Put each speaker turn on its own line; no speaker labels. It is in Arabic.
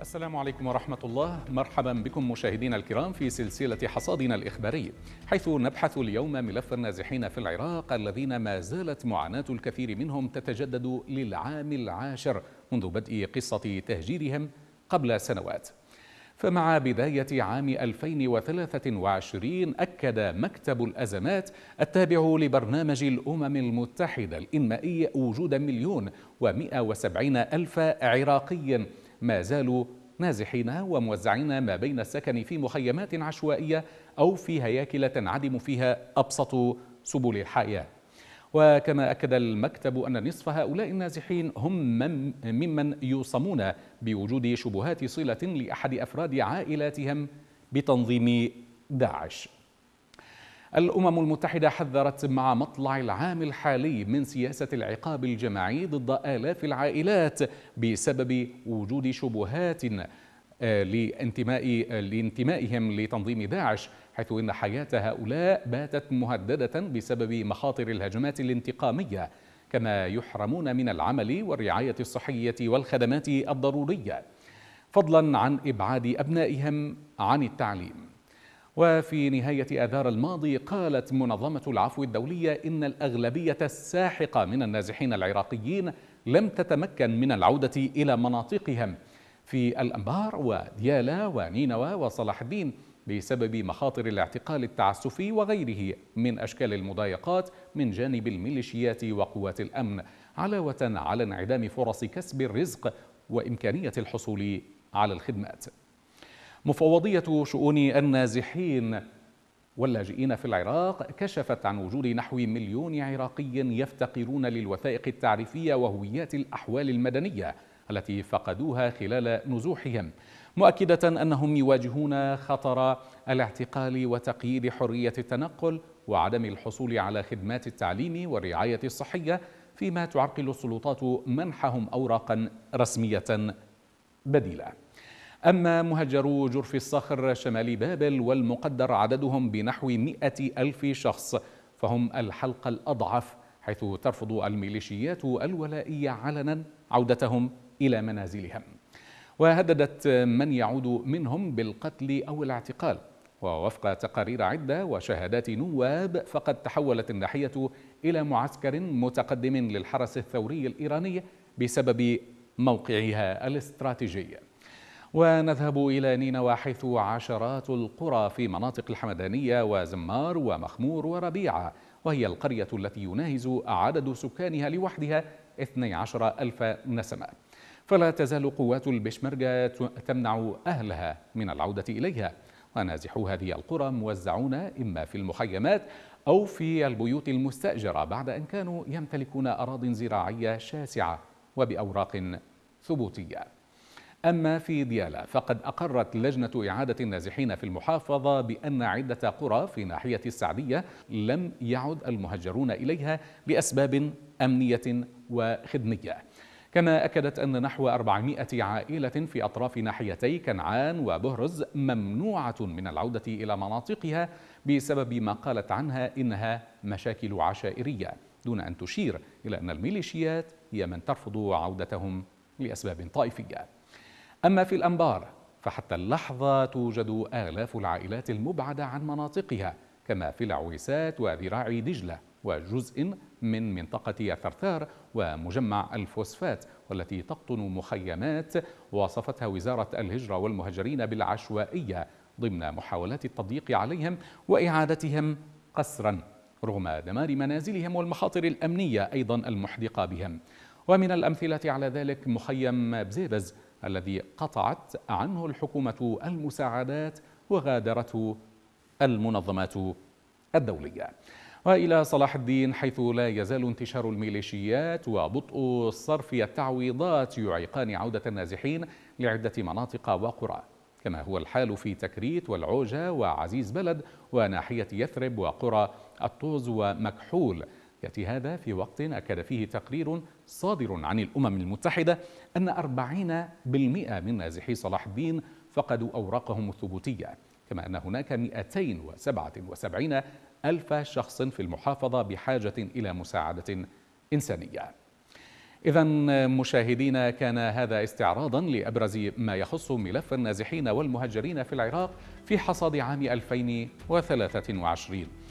السلام عليكم ورحمة الله مرحبا بكم مشاهدينا الكرام في سلسلة حصادنا الإخباري حيث نبحث اليوم ملف النازحين في العراق الذين ما زالت معاناة الكثير منهم تتجدد للعام العاشر منذ بدء قصة تهجيرهم قبل سنوات فمع بداية عام 2023 أكد مكتب الأزمات التابع لبرنامج الأمم المتحدة الإنمائي وجود مليون ومئة وسبعين ألف عراقي ما زالوا نازحين وموزعين ما بين السكن في مخيمات عشوائية أو في هياكل تنعدم فيها أبسط سبل الحياة وكما أكد المكتب أن نصف هؤلاء النازحين هم من ممن يوصمون بوجود شبهات صلة لأحد أفراد عائلاتهم بتنظيم داعش الأمم المتحدة حذرت مع مطلع العام الحالي من سياسة العقاب الجماعي ضد آلاف العائلات بسبب وجود شبهات آه، لانتماء لانتمائهم لتنظيم داعش حيث ان حياه هؤلاء باتت مهدده بسبب مخاطر الهجمات الانتقاميه كما يحرمون من العمل والرعايه الصحيه والخدمات الضروريه فضلا عن ابعاد ابنائهم عن التعليم وفي نهاية آذار الماضي قالت منظمة العفو الدولية إن الأغلبية الساحقة من النازحين العراقيين لم تتمكن من العودة إلى مناطقهم في الأنبار وديالا ونينوى وصلاح الدين بسبب مخاطر الاعتقال التعسفي وغيره من أشكال المضايقات من جانب الميليشيات وقوات الأمن علاوة على انعدام فرص كسب الرزق وإمكانية الحصول على الخدمات مفوضية شؤون النازحين واللاجئين في العراق كشفت عن وجود نحو مليون عراقي يفتقرون للوثائق التعريفية وهويات الأحوال المدنية التي فقدوها خلال نزوحهم مؤكدة أنهم يواجهون خطر الاعتقال وتقييد حرية التنقل وعدم الحصول على خدمات التعليم والرعاية الصحية فيما تعرقل السلطات منحهم أوراقا رسمية بديلة أما مهجرو جرف الصخر شمال بابل والمقدر عددهم بنحو مئة ألف شخص فهم الحلقة الأضعف حيث ترفض الميليشيات الولائية علنا عودتهم إلى منازلهم وهددت من يعود منهم بالقتل أو الاعتقال ووفق تقارير عدة وشهادات نواب فقد تحولت الناحية إلى معسكر متقدم للحرس الثوري الإيراني بسبب موقعها الاستراتيجي ونذهب إلى نينوى حيث عشرات القرى في مناطق الحمدانية وزمار ومخمور وربيعة وهي القرية التي يناهز عدد سكانها لوحدها 12 ألف نسمة فلا تزال قوات البشمركة تمنع أهلها من العودة إليها ونازحو هذه القرى موزعون إما في المخيمات أو في البيوت المستأجرة بعد أن كانوا يمتلكون أراض زراعية شاسعة وبأوراق ثبوتية أما في ديالى فقد أقرت لجنة إعادة النازحين في المحافظة بأن عدة قرى في ناحية السعدية لم يعد المهجرون إليها لأسباب أمنية وخدمية كما أكدت أن نحو 400 عائلة في أطراف ناحيتي كنعان وبهرز ممنوعة من العودة إلى مناطقها بسبب ما قالت عنها إنها مشاكل عشائرية دون أن تشير إلى أن الميليشيات هي من ترفض عودتهم لأسباب طائفية أما في الأنبار فحتى اللحظة توجد آلاف العائلات المبعدة عن مناطقها كما في العويسات وذراع دجلة وجزء من منطقة الثرثار ومجمع الفوسفات والتي تقطن مخيمات وصفتها وزارة الهجرة والمهجرين بالعشوائية ضمن محاولات التضييق عليهم وإعادتهم قسرا رغم دمار منازلهم والمخاطر الأمنية أيضا المحدقة بهم ومن الأمثلة على ذلك مخيم بزيبز الذي قطعت عنه الحكومة المساعدات وغادرته المنظمات الدولية وإلى صلاح الدين حيث لا يزال انتشار الميليشيات وبطء صرف التعويضات يعيقان عودة النازحين لعدة مناطق وقرى كما هو الحال في تكريت والعوجة وعزيز بلد وناحية يثرب وقرى الطوز ومكحول يأتي هذا في وقت أكد فيه تقرير صادر عن الأمم المتحدة أن 40% من نازحي صلاح الدين فقدوا أوراقهم الثبوتية كما أن هناك 277 ألف شخص في المحافظة بحاجة إلى مساعدة إنسانية إذا مشاهدينا كان هذا استعراضا لأبرز ما يخص ملف النازحين والمهجرين في العراق في حصاد عام 2023